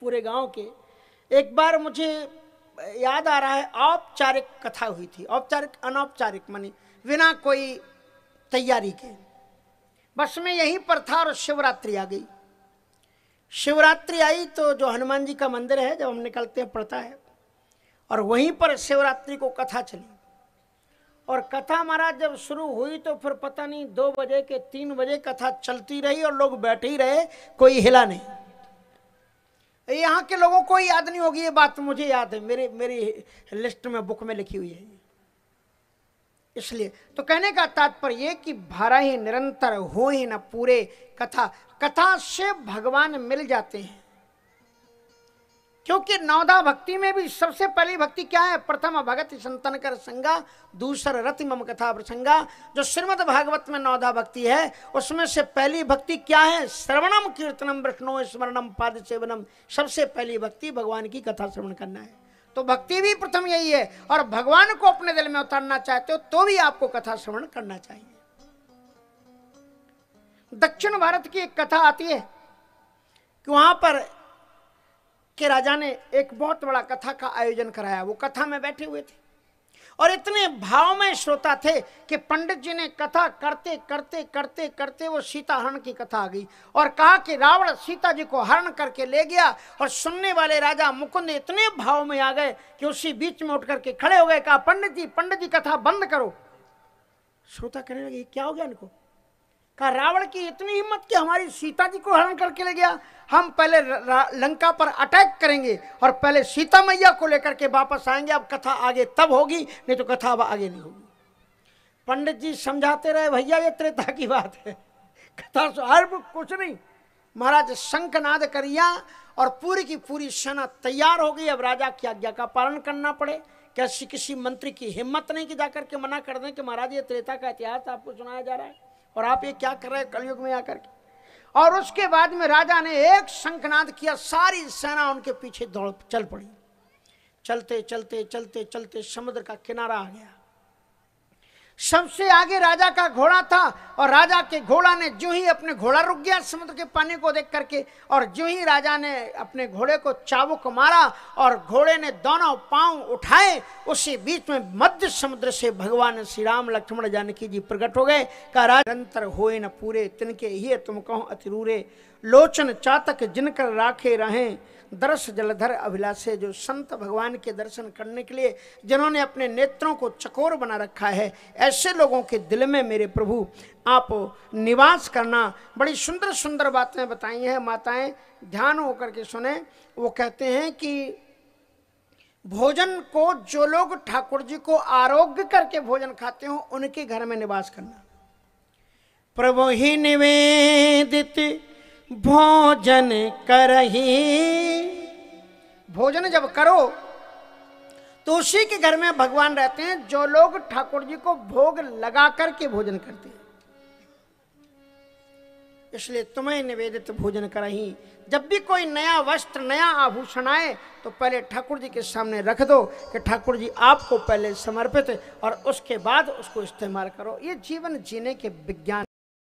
पूरे गांव के एक बार मुझे याद आ रहा है औपचारिक कथा हुई थी औपचारिक अनौपचारिक मानी बिना कोई तैयारी के बस में यहीं पर था और शिवरात्रि आ गई शिवरात्रि आई तो जो हनुमान जी का मंदिर है जब हम निकलते हैं पड़ता है और वहीं पर शिवरात्रि को कथा चली और कथा महाराज जब शुरू हुई तो फिर पता नहीं दो बजे के तीन बजे कथा चलती रही और लोग बैठे ही रहे कोई हिला नहीं यहाँ के लोगों को याद नहीं होगी ये बात मुझे याद है मेरे मेरी लिस्ट में बुक में लिखी हुई है इसलिए तो कहने का तात्पर्य कि भरा ही निरंतर हो ही न पूरे कथा कथा से भगवान मिल जाते हैं क्योंकि नौदा भक्ति में भी सबसे पहली भक्ति क्या है प्रथम भगत संतन कर संगा दूसर रति मम कथा प्रसंगा जो श्रीमद भागवत में नौदा भक्ति है उसमें से पहली भक्ति क्या है श्रवणम कीर्तनम वृष्णो स्मरणम पाद सेवनम सबसे पहली भक्ति भगवान की कथा श्रवण करना है तो भक्ति भी प्रथम यही है और भगवान को अपने दिल में उतारना चाहते हो तो भी आपको कथा श्रवण करना चाहिए दक्षिण भारत की एक कथा आती है कि वहां पर कि राजा ने एक बहुत बड़ा कथा का आयोजन कराया वो कथा में बैठे हुए थे और इतने भाव में श्रोता थे कि पंडित जी ने कथा करते करते करते करते वो सीता हरण की कथा आ गई और कहा कि रावण सीता जी को हरण करके ले गया और सुनने वाले राजा मुकुंद इतने भाव में आ गए कि उसी बीच में उठ करके खड़े हो गए कहा पंडित जी पंडित जी कथा बंद करो श्रोता कहने लगे क्या हो गया इनको का रावण की इतनी हिम्मत कि हमारी सीता जी को हरण करके ले गया हम पहले लंका पर अटैक करेंगे और पहले सीता मैया को लेकर के वापस आएंगे अब कथा आगे तब होगी नहीं तो कथा अब आगे नहीं होगी पंडित जी समझाते रहे भैया ये त्रेता की बात है कथा हर कुछ नहीं महाराज शंखनाद करिया और पूरी की पूरी सेना तैयार हो गई अब राजा की आज्ञा का पालन करना पड़े कैसी किसी मंत्री की हिम्मत नहीं कि जाकर के मना कर दें कि महाराज ये त्रेता का इतिहास आपको सुनाया जा रहा है और आप ये क्या कर रहे हैं कलयुग में आकर के और उसके बाद में राजा ने एक शंखनाद किया सारी सेना उनके पीछे दौड़ चल पड़ी चलते चलते चलते चलते समुद्र का किनारा आ गया सबसे आगे राजा का घोड़ा था और राजा के घोड़ा ने जो ही अपने घोड़ा रुक गया समुद्र के पानी को देख करके और जो ही राजा ने अपने घोड़े को चाबुक मारा और घोड़े ने दोनों पांव उठाए उसी बीच में मध्य समुद्र से भगवान श्री राम लक्ष्मण जानकी जी प्रकट हो गए कहा हो न पूरे तिनके ही तुम कहो अतिरूरे लोचन चातक जिनकर राखे रहें दर्श जलधर अभिलाषे जो संत भगवान के दर्शन करने के लिए जिन्होंने अपने नेत्रों को चकोर बना रखा है ऐसे लोगों के दिल में मेरे प्रभु आप निवास करना बड़ी सुंदर सुंदर बातें बताई हैं माताएं ध्यान होकर के सुने वो कहते हैं कि भोजन को जो लोग ठाकुर जी को आरोग्य करके भोजन खाते हो उनके घर में निवास करना प्रभु ही निवेदित भोजन ही भोजन जब करो तो उसी के घर में भगवान रहते हैं जो लोग ठाकुर जी को भोग लगा करके भोजन करते हैं इसलिए तुम्हें निवेदित भोजन करही जब भी कोई नया वस्त्र नया आभूषण आए तो पहले ठाकुर जी के सामने रख दो कि ठाकुर जी आपको पहले समर्पित और उसके बाद उसको इस्तेमाल करो ये जीवन जीने के विज्ञान